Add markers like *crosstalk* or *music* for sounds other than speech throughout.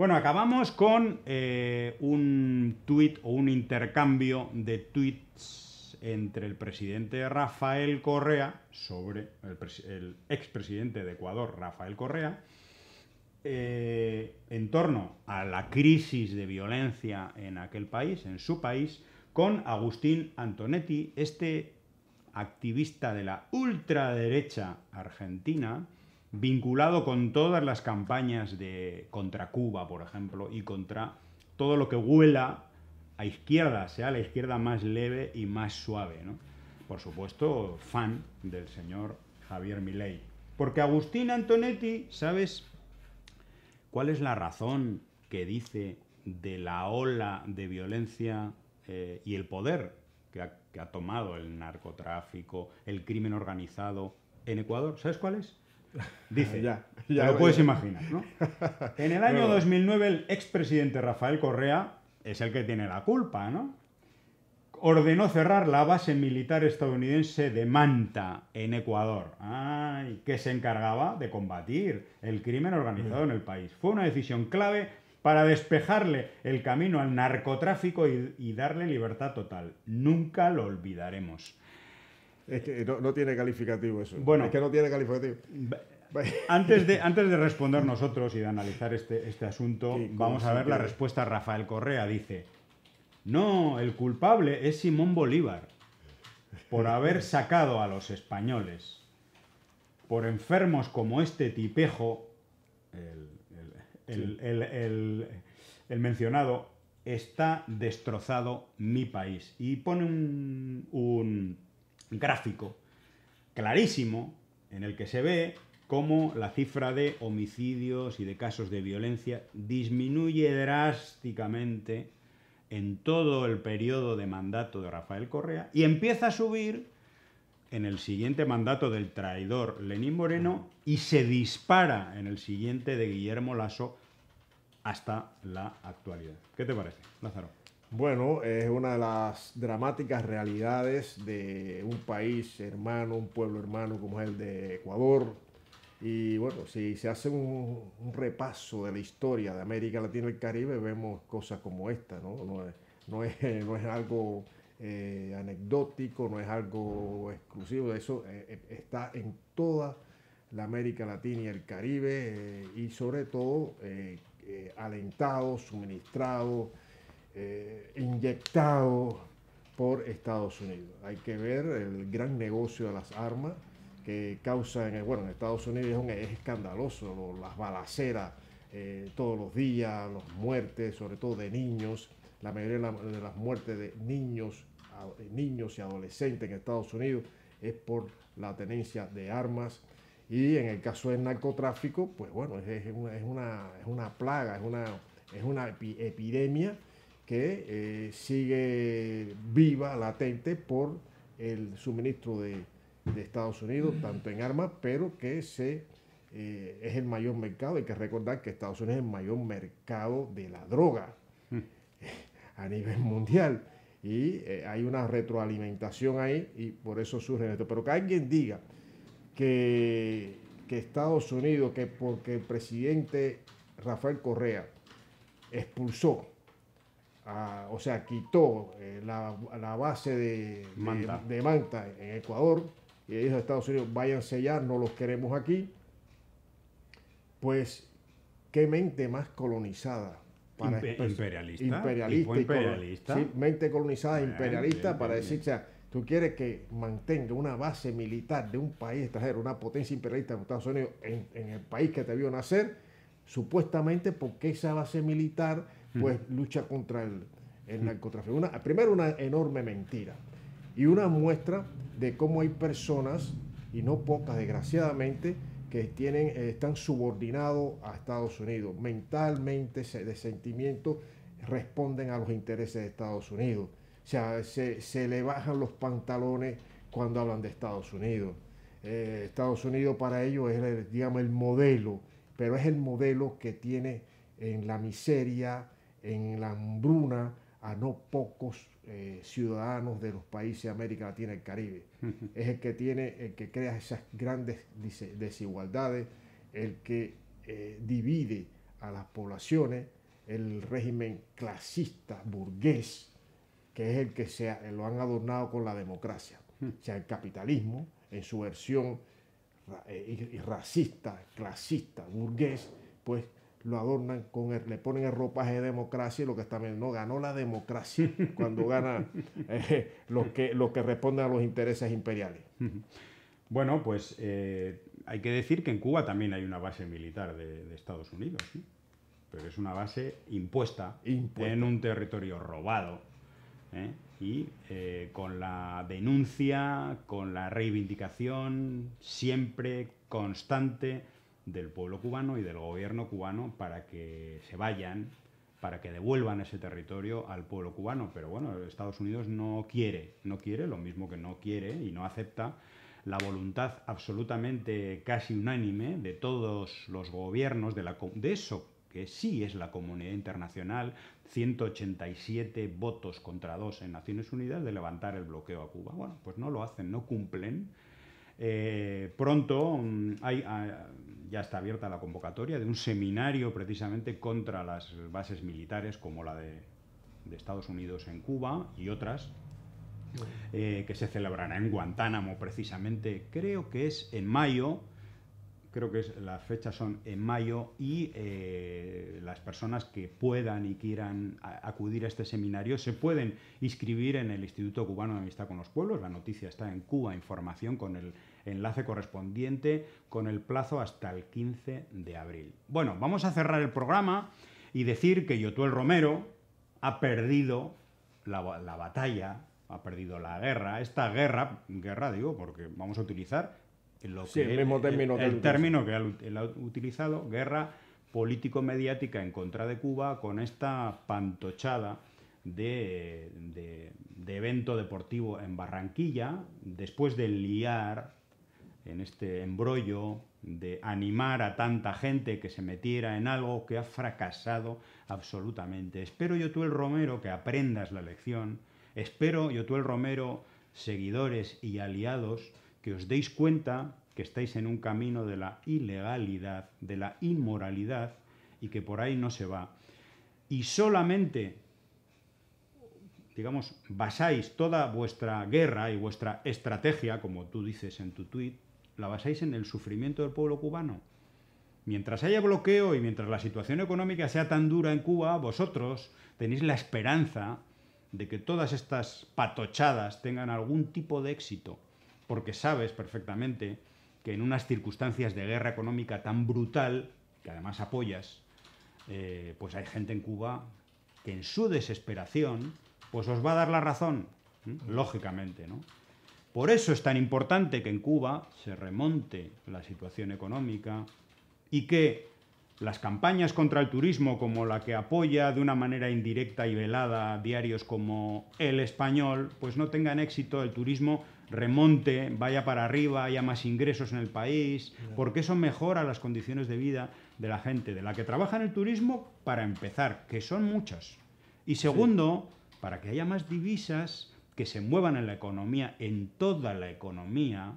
Bueno, acabamos con eh, un tuit o un intercambio de tuits entre el presidente Rafael Correa, sobre el, expresidente de Ecuador, Rafael Correa, eh, en torno a la crisis de violencia en aquel país, en su país, con Agustín Antonetti, este activista de la ultraderecha argentina, vinculado con todas las campañas de, contra Cuba, por ejemplo, y contra todo lo que huela a izquierda, sea la izquierda más leve y más suave. Por supuesto, fan del señor Javier Milei. Porque Agustín Antonetti, ¿sabes cuál es la razón que dice de la ola de violencia eh, y el poder que ha tomado el narcotráfico, el crimen organizado en Ecuador? ¿Sabes cuál es? Dice, ya, ya lo puedes imaginar. ¿no? *laughs* En el año 2009 el expresidente Rafael Correa es el que tiene la culpa, ¿no? Ordenó cerrar la base militar estadounidense de Manta, en Ecuador, que se encargaba de combatir el crimen organizado en el país. Fue una decisión clave para despejarle el camino al narcotráfico y darle libertad total. Nunca lo olvidaremos no, tiene calificativo eso. Bueno, es que no tiene calificativo. Antes de, *laughs* antes de responder nosotros y de analizar este, este asunto, vamos a ver la respuesta. Rafael Correa dice, no, el culpable es Simón Bolívar por haber *laughs* sacado a los españoles. Por enfermos como este tipejo, el, mencionado, está destrozado mi país. Y pone un gráfico clarísimo en el que se ve cómo la cifra de homicidios y de casos de violencia disminuye drásticamente en todo el periodo de mandato de Rafael Correa y empieza a subir en el siguiente mandato del traidor Lenín Moreno y se dispara en el siguiente de Guillermo Lasso hasta la actualidad. ¿Qué te parece, Lázaro? Bueno, es una de las dramáticas realidades de un país hermano, un pueblo hermano como es el de Ecuador. Y bueno, si se hace un, repaso de la historia de América Latina y el Caribe, vemos cosas como esta, ¿no? No es, *laughs* algo eh, anecdótico, no es algo exclusivo, eso eh, eh, está en toda la América Latina y el Caribe y sobre todo alentado, suministrado eh, inyectado por Estados Unidos. Hay que ver el gran negocio de las armas que causan en, el, bueno, en Estados Unidos es, escandaloso, las balaceras eh, todos los días, las muertes, sobre todo de niños, la mayoría de, las muertes de niños, eh, niños y adolescentes en Estados Unidos es por la tenencia de armas. Y en el caso del narcotráfico, pues bueno, es, una, es una, plaga, es una, es una epidemia que eh, sigue viva, latente, por el suministro de, Estados Unidos, tanto en armas, pero que eh, es el mayor mercado. Hay que recordar que Estados Unidos es el mayor mercado de la droga eh, *laughs* a nivel mundial. Y hay una retroalimentación ahí y por eso surge esto. Pero que alguien diga que Estados Unidos, que porque el presidente Rafael Correa expulsó o sea, quitó eh, la, base de Manta. De, Manta. en Ecuador y dijo a Estados Unidos, váyanse ya, no los queremos aquí, pues qué mente más colonizada. imperialista. Imperialista. mente colonizada, imperialista, para decir, o tú quieres que mantenga una base militar de un país extranjero, una potencia imperialista de Estados Unidos, en, en el país que te vio nacer, supuestamente porque esa base militar pues lucha contra el, narcotráfico. primero, una enorme mentira y una muestra de cómo hay personas, y no pocas desgraciadamente, que tienen, eh, están subordinados a Estados Unidos. Mentalmente, de sentimiento, responden a los intereses de Estados Unidos. O sea, se, se le bajan los pantalones cuando hablan de Estados Unidos. Eh, Estados Unidos para ellos es, digamos, el modelo, pero es el modelo que tiene en la miseria, en la hambruna a no pocos eh, ciudadanos de los países de América Latina y el Caribe. *laughs* Es el que tiene, el que crea esas grandes desigualdades, el que eh, divide a las poblaciones, el régimen clasista, burgués, que es el que se, lo han adornado con la democracia. Hmm. O sea, el capitalismo, en su versión eh, racista, clasista, burgués, pues lo adornan con el, le ponen el ropaje de democracia y lo que está bien, no ganó la democracia *laughs* cuando gana eh, lo que, responde que responden a los intereses imperiales. *laughs* Bueno, pues eh, hay que decir que en Cuba también hay una base militar de, Estados Unidos, pero es una base impuesta, en un territorio robado ¿eh? y con la denuncia, con la reivindicación siempre constante del pueblo cubano y del gobierno cubano para que se vayan, para que devuelvan ese territorio al pueblo cubano. Pero bueno, Estados Unidos no quiere, no quiere, lo mismo que no quiere y no acepta la voluntad absolutamente casi unánime de todos los gobiernos de, la, de eso que sí es la comunidad internacional, 187 votos contra dos en Naciones Unidas de levantar el bloqueo a Cuba. Bueno, pues no lo hacen, no cumplen. Eh, pronto mm, hay, ah, ya está abierta la convocatoria de un seminario precisamente contra las bases militares como la de, Estados Unidos en Cuba y otras, eh, que se celebrará en Guantánamo precisamente, creo que es en mayo, creo que es, las fechas son en mayo y eh, las personas que puedan y quieran acudir a este seminario se pueden inscribir en el Instituto Cubano de Amistad con los Pueblos. La noticia está en Cuba, información con el enlace correspondiente con el plazo hasta el 15 de abril. Bueno, vamos a cerrar el programa y decir que Yotuel Romero ha perdido la, batalla, ha perdido la guerra, esta guerra, guerra digo, porque vamos a utilizar lo el, término, que él ha utilizado, guerra político-mediática en contra de Cuba con esta pantochada de, de, evento deportivo en Barranquilla, después de liar en este embrollo de animar a tanta gente que se metiera en algo que ha fracasado absolutamente. Espero yo tú, el Romero que aprendas la lección. Espero yo tú, el Romero, seguidores y aliados, que os deis cuenta que estáis en un camino de la ilegalidad, de la inmoralidad y que por ahí no se va. Y solamente, digamos, basáis toda vuestra guerra y vuestra estrategia, como tú dices en tu tweet la basáis en el sufrimiento del pueblo cubano. Mientras haya bloqueo y mientras la situación económica sea tan dura en Cuba, vosotros tenéis la esperanza de que todas estas patochadas tengan algún tipo de éxito, porque sabes perfectamente que en unas circunstancias de guerra económica tan brutal, que además apoyas, eh, pues hay gente en Cuba que en su desesperación, pues os va a dar la razón, lógicamente, ¿no? Por eso es tan importante que en Cuba se remonte la situación económica y que las campañas contra el turismo, como la que apoya de una manera indirecta y velada diarios como El Español, pues no tengan éxito, el turismo remonte, vaya para arriba, haya más ingresos en el país, porque eso mejora las condiciones de vida de la gente, de la que trabaja en el turismo, para empezar, que son muchas. Y segundo, para que haya más divisas que se muevan en la economía, en toda la economía,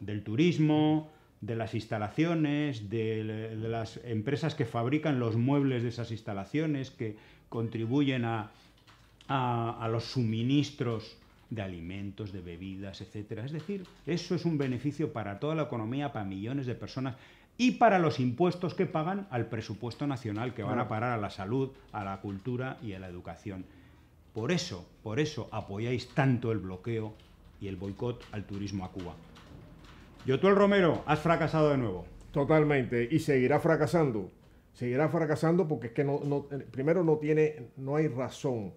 del turismo, de las instalaciones, de, las empresas que fabrican los muebles de esas instalaciones, que contribuyen a, a los suministros de alimentos, de bebidas, etcétera. Es decir, eso es un beneficio para toda la economía, para millones de personas y para los impuestos que pagan al presupuesto nacional que van a parar a la salud, a la cultura y a la educación. Por eso, por eso apoyáis tanto el bloqueo y el boicot al turismo a Cuba. Yotuel Romero, has fracasado de nuevo. Totalmente, y seguirá fracasando. Seguirá fracasando porque es que eh, primero no tiene, no hay razón,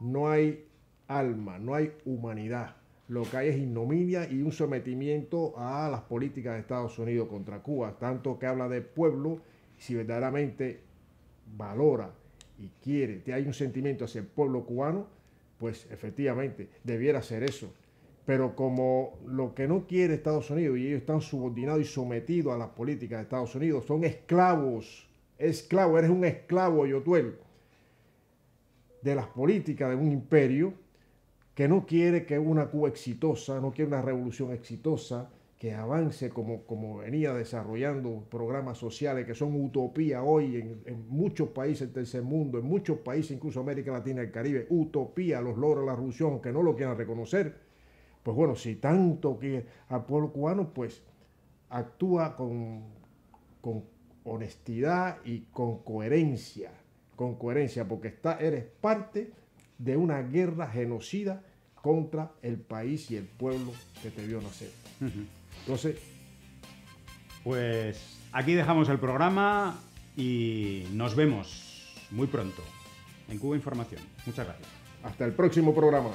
no hay alma, no hay humanidad. Lo que hay es ignominia y un sometimiento a las políticas de Estados Unidos contra Cuba, tanto que habla de pueblo, si verdaderamente valora y quiere, te hay un sentimiento hacia el pueblo cubano, pues efectivamente debiera ser eso. Pero como lo que no quiere Estados Unidos y ellos están subordinados y sometidos a las políticas de Estados Unidos, son esclavos, esclavo, eres un esclavo, yo Yotuel, de las políticas de un imperio que no quiere que una Cuba exitosa, no quiere una revolución exitosa, que avance como, como venía desarrollando programas sociales que son utopía hoy en, muchos países del tercer mundo, en muchos países, incluso América Latina y el Caribe, utopía los logros de la revolución, que no lo quieran reconocer. Pues bueno, si tanto que al pueblo cubano, pues actúa con, con honestidad y con coherencia, con coherencia, porque está, eres parte de una guerra genocida contra el país y el pueblo que te vio nacer. Entonces, pues aquí dejamos el programa y nos vemos muy pronto en Cuba Información. Muchas gracias. Hasta el próximo programa.